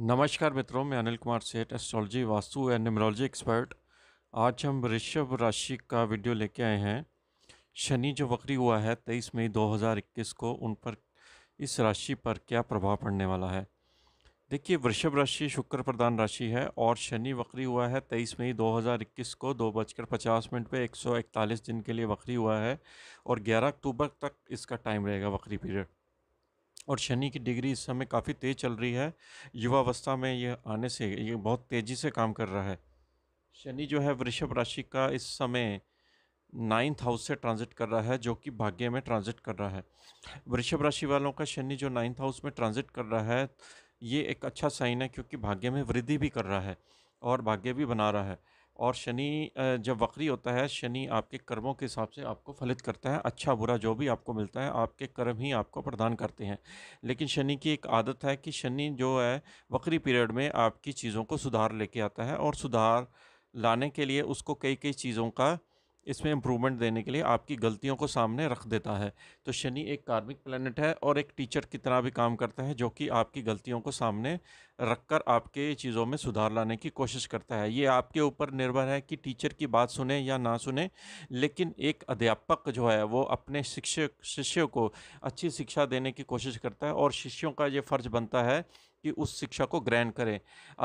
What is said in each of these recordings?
नमस्कार मित्रों मैं Anil Kumar Seth astrology vastu and numerology expert आज हम ऋषभ राशि का वीडियो लेके आए हैं शनि जो वक्री हुआ है 23 मई 2021 को उन पर इस राशि पर क्या प्रभाव पड़ने वाला है देखिए वृषभ राशि शुक्र प्रधान राशि है और शनि वक्री हुआ है 23 मई 2021 को दो बजकर पचास मिनट पर एक दिन के लिए वक्री हुआ है और 11 अक्टूबर तक इसका टाइम रहेगा वक्री पीरियड और शनि की डिग्री इस समय काफ़ी तेज़ चल रही है युवावस्था में यह आने से ये बहुत तेज़ी से काम कर रहा है शनि जो है वृषभ राशि का इस समय नाइन्थ हाउस से ट्रांजिट कर रहा है जो कि भाग्य में ट्रांजिट कर रहा है वृषभ राशि वालों का शनि जो नाइन्थ हाउस में ट्रांजिट कर रहा है ये एक अच्छा साइन है क्योंकि भाग्य में वृद्धि भी कर रहा है और भाग्य भी बना रहा है और शनि जब वक्री होता है शनि आपके कर्मों के हिसाब से आपको फलित करता है अच्छा बुरा जो भी आपको मिलता है आपके कर्म ही आपको प्रदान करते हैं लेकिन शनि की एक आदत है कि शनि जो है वक्री पीरियड में आपकी चीज़ों को सुधार लेके आता है और सुधार लाने के लिए उसको कई कई चीज़ों का इसमें इम्प्रूवमेंट देने के लिए आपकी गलतियों को सामने रख देता है तो शनि एक कार्मिक प्लानट है और एक टीचर की तरह भी काम करता है जो कि आपकी गलतियों को सामने रखकर आपके चीज़ों में सुधार लाने की कोशिश करता है ये आपके ऊपर निर्भर है कि टीचर की बात सुने या ना सुने लेकिन एक अध्यापक जो है वो अपने शिक्षक शिष्य को अच्छी शिक्षा देने की कोशिश करता है और शिष्यों का ये फ़र्ज़ बनता है कि उस शिक्षा को ग्रहण करें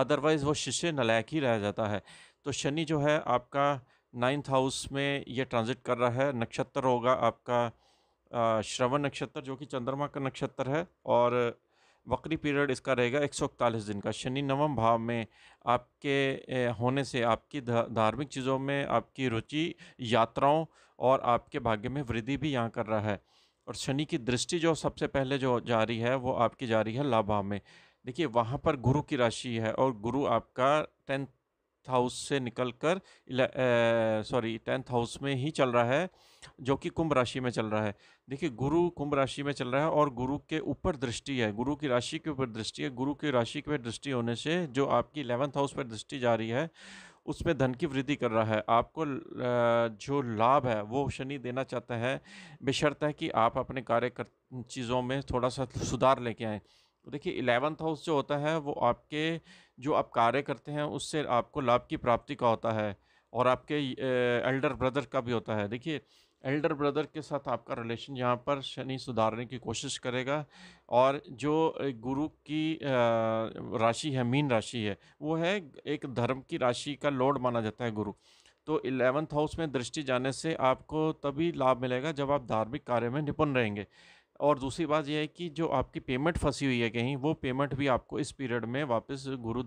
अदरवाइज़ वो शिष्य नलायक ही रह जाता है तो शनि जो है आपका नाइन्थ हाउस में ये ट्रांजिट कर रहा है नक्षत्र होगा आपका श्रवण नक्षत्र जो कि चंद्रमा का नक्षत्र है और वक्री पीरियड इसका रहेगा एक दिन का शनि नवम भाव में आपके होने से आपकी धार्मिक चीज़ों में आपकी रुचि यात्राओं और आपके भाग्य में वृद्धि भी यहाँ कर रहा है और शनि की दृष्टि जो सबसे पहले जो जा रही है वो आपकी जा रही है लाभ भाव में देखिए वहाँ पर गुरु की राशि है और गुरु आपका टेंथ सिक्स हाउस से निकल कर सॉरी टेंथ हाउस में ही चल रहा है जो कि कुंभ राशि में चल रहा है देखिए गुरु कुंभ राशि में चल रहा है और गुरु के ऊपर दृष्टि है गुरु की राशि के ऊपर दृष्टि है गुरु की राशि के ऊपर दृष्टि होने से जो आपकी इलेवंथ हाउस पर दृष्टि जा रही है उसमें धन की वृद्धि कर रहा है आपको जो लाभ है वो शनि देना चाहता है बेशर्त है कि आप अपने कार्य कर चीज़ों में थोड़ा सा सुधार लेके आएँ तो देखिए इलेवंथ हाउस जो होता है वो आपके जो आप कार्य करते हैं उससे आपको लाभ की प्राप्ति का होता है और आपके एल्डर ब्रदर का भी होता है देखिए एल्डर ब्रदर के साथ आपका रिलेशन यहाँ पर शनि सुधारने की कोशिश करेगा और जो गुरु की राशि है मीन राशि है वो है एक धर्म की राशि का लोड माना जाता है गुरु तो इलेवंथ हाउस में दृष्टि जाने से आपको तभी लाभ मिलेगा जब आप धार्मिक कार्य में निपुण रहेंगे और दूसरी बात यह है कि जो आपकी पेमेंट फंसी हुई है कहीं वो पेमेंट भी आपको इस पीरियड में वापस गुरु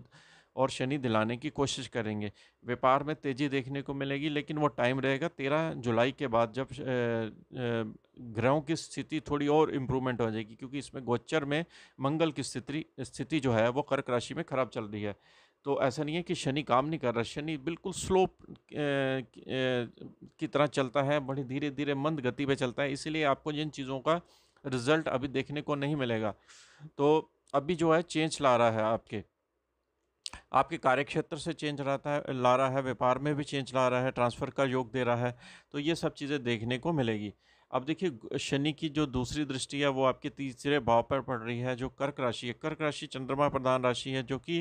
और शनि दिलाने की कोशिश करेंगे व्यापार में तेज़ी देखने को मिलेगी लेकिन वो टाइम रहेगा तेरह जुलाई के बाद जब ग्रहों की स्थिति थोड़ी और इम्प्रूवमेंट हो जाएगी क्योंकि इसमें गोचर में मंगल की स्थिति स्थिति जो है वो कर्क राशि में ख़राब चल रही है तो ऐसा नहीं है कि शनि काम नहीं कर रहा शनि बिल्कुल स्लो की तरह चलता है बड़ी धीरे धीरे मंद गति पर चलता है इसीलिए आपको जिन चीज़ों का रिज़ल्ट अभी देखने को नहीं मिलेगा तो अभी जो है चेंज ला रहा है आपके आपके कार्यक्षेत्र से चेंज रहता है ला रहा है व्यापार में भी चेंज ला रहा है ट्रांसफ़र का योग दे रहा है तो ये सब चीज़ें देखने को मिलेगी अब देखिए शनि की जो दूसरी दृष्टि है वो आपके तीसरे भाव पर पड़ रही है जो कर्क राशि है कर्क राशि चंद्रमा प्रधान राशि है जो कि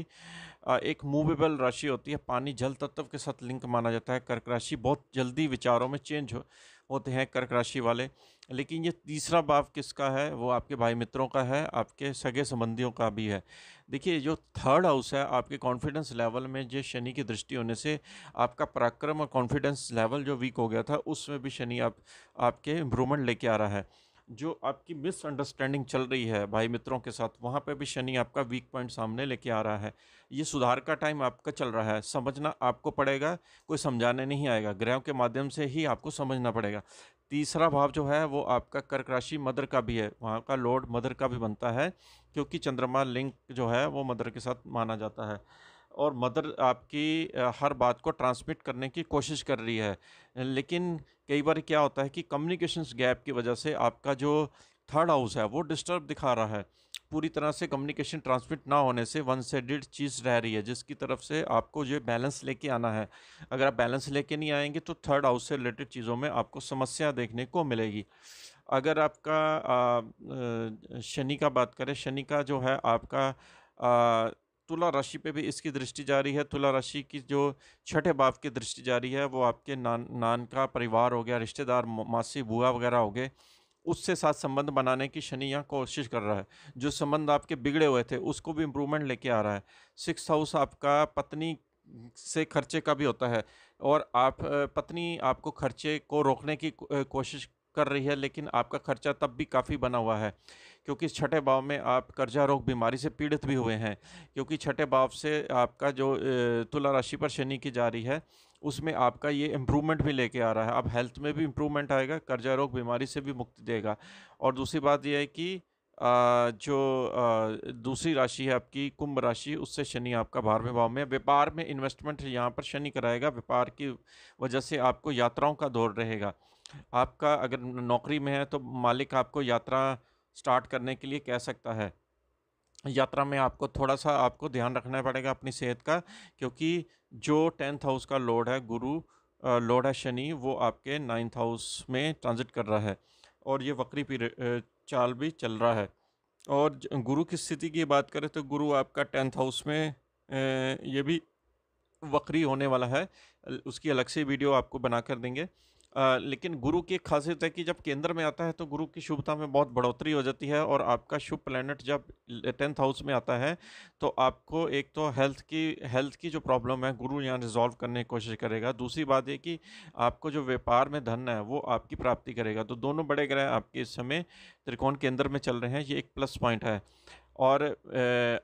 एक मूवेबल राशि होती है पानी जल तत्व के साथ लिंक माना जाता है कर्क राशि बहुत जल्दी विचारों में चेंज हो, होते हैं कर्क राशि वाले लेकिन ये तीसरा बाप किसका है वो आपके भाई मित्रों का है आपके सगे संबंधियों का भी है देखिए जो थर्ड हाउस है आपके कॉन्फिडेंस लेवल में जो शनि की दृष्टि होने से आपका पराक्रम और कॉन्फिडेंस लेवल जो वीक हो गया था उसमें भी शनि आप आपके इम्प्रूवमेंट लेके आ रहा है जो आपकी मिसअंडरस्टैंडिंग चल रही है भाई मित्रों के साथ वहाँ पर भी शनि आपका वीक पॉइंट सामने लेके आ रहा है ये सुधार का टाइम आपका चल रहा है समझना आपको पड़ेगा कोई समझाने नहीं आएगा ग्रहों के माध्यम से ही आपको समझना पड़ेगा तीसरा भाव जो है वो आपका कर्क राशि मदर का भी है वहाँ का लॉर्ड मदर का भी बनता है क्योंकि चंद्रमा लिंक जो है वो मदर के साथ माना जाता है और मदर आपकी हर बात को ट्रांसमिट करने की कोशिश कर रही है लेकिन कई बार क्या होता है कि कम्युनिकेशंस गैप की वजह से आपका जो थर्ड हाउस है वो डिस्टर्ब दिखा रहा है पूरी तरह से कम्युनिकेशन ट्रांसमिट ना होने से वन साइडेड चीज़ रह रही है जिसकी तरफ से आपको जो बैलेंस लेके आना है अगर आप बैलेंस लेके नहीं आएंगे तो थर्ड हाउस से रिलेटेड चीज़ों में आपको समस्या देखने को मिलेगी अगर आपका शनि का बात करें शनि का जो है आपका आ, तुला राशि पे भी इसकी दृष्टि जारी है तुला राशि की जो छठे बाप की दृष्टि जारी है वो आपके नान नान का परिवार हो गया रिश्तेदार मासी बुआ वगैरह हो गए उससे साथ संबंध बनाने की शनि यहाँ कोशिश कर रहा है जो संबंध आपके बिगड़े हुए थे उसको भी इम्प्रूवमेंट लेके आ रहा है सिक्स हाउस आपका पत्नी से खर्चे का भी होता है और आप पत्नी आपको खर्चे को रोकने की कोशिश कर रही है लेकिन आपका खर्चा तब भी काफ़ी बना हुआ है क्योंकि इस छठे भाव में आप कर्जा रोग बीमारी से पीड़ित भी हुए हैं क्योंकि छठे भाव से आपका जो तुला राशि पर शनि की जा रही है उसमें आपका ये इम्प्रूवमेंट भी लेके आ रहा है आप हेल्थ में भी इम्प्रूवमेंट आएगा कर्जा रोग बीमारी से भी मुक्ति देगा और दूसरी बात यह है कि जो दूसरी राशि है आपकी कुंभ राशि उससे शनि आपका बारहवें भाव में व्यापार में इन्वेस्टमेंट यहाँ पर शनि कराएगा व्यापार की वजह से आपको यात्राओं का दौर रहेगा आपका अगर नौकरी में है तो मालिक आपको यात्रा स्टार्ट करने के लिए कह सकता है यात्रा में आपको थोड़ा सा आपको ध्यान रखना पड़ेगा अपनी सेहत का क्योंकि जो टेंथ हाउस का लोड है गुरु लोड है शनि वो आपके नाइन्थ हाउस में ट्रांजिट कर रहा है और ये वक्री पीरियड चाल भी चल रहा है और गुरु की स्थिति की बात करें तो गुरु आपका टेंथ हाउस में ये भी वक्री होने वाला है उसकी अलग से वीडियो आपको बना कर देंगे लेकिन गुरु की एक खासियत है कि जब केंद्र में आता है तो गुरु की शुभता में बहुत बढ़ोतरी हो जाती है और आपका शुभ प्लैनेट जब टेंथ हाउस में आता है तो आपको एक तो हेल्थ की हेल्थ की जो प्रॉब्लम है गुरु यहाँ रिजॉल्व करने की कोशिश करेगा दूसरी बात ये कि आपको जो व्यापार में धन है वो आपकी प्राप्ति करेगा तो दोनों बड़े ग्रह आपके इस समय त्रिकोण केंद्र में चल रहे हैं ये एक प्लस पॉइंट है और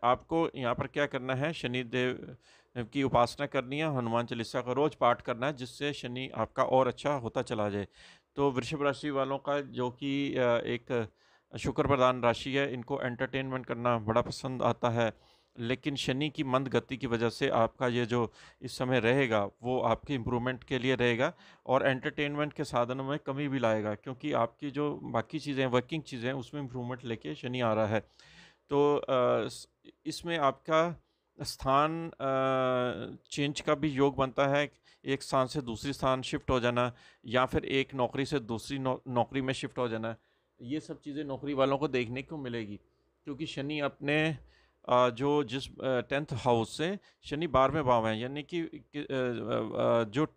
आपको यहाँ पर क्या करना है शनिदेव की उपासना करनी है हनुमान चालीसा का रोज़ पाठ करना है जिससे शनि आपका और अच्छा होता चला जाए तो वृषभ राशि वालों का जो कि एक शुक्र प्रधान राशि है इनको एंटरटेनमेंट करना बड़ा पसंद आता है लेकिन शनि की मंद गति की वजह से आपका ये जो इस समय रहेगा वो आपके इम्प्रूवमेंट के लिए रहेगा और एंटरटेनमेंट के साधनों में कमी भी लाएगा क्योंकि आपकी जो बाकी चीज़ें वर्किंग चीज़ें उसमें इम्प्रूवमेंट लेके शनि आ रहा है तो इसमें आपका स्थान चेंज का भी योग बनता है एक स्थान से दूसरी स्थान शिफ्ट हो जाना या फिर एक नौकरी से दूसरी नौ, नौकरी में शिफ्ट हो जाना ये सब चीज़ें नौकरी वालों को देखने को मिलेगी क्योंकि शनि अपने जो जिस टेंथ हाउस से शनि बारहवें भाव हैं यानी कि जो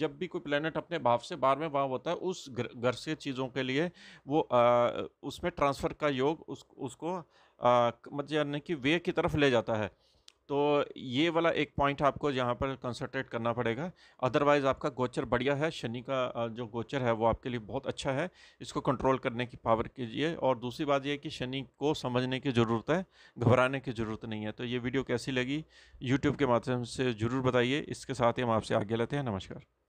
जब भी कोई प्लेनेट अपने भाव से बारहवें भाव होता है उस घर से चीज़ों के लिए वो उसमें ट्रांसफ़र का योग उस उसको मतलब यानी कि वे की तरफ ले जाता है तो ये वाला एक पॉइंट आपको यहाँ पर कंसनट्रेट करना पड़ेगा अदरवाइज़ आपका गोचर बढ़िया है शनि का जो गोचर है वो आपके लिए बहुत अच्छा है इसको कंट्रोल करने की पावर कीजिए और दूसरी बात यह कि शनि को समझने की ज़रूरत है घबराने की ज़रूरत नहीं है तो ये वीडियो कैसी लगी यूट्यूब के माध्यम से ज़रूर बताइए इसके साथ ही हम आपसे आगे लेते हैं नमस्कार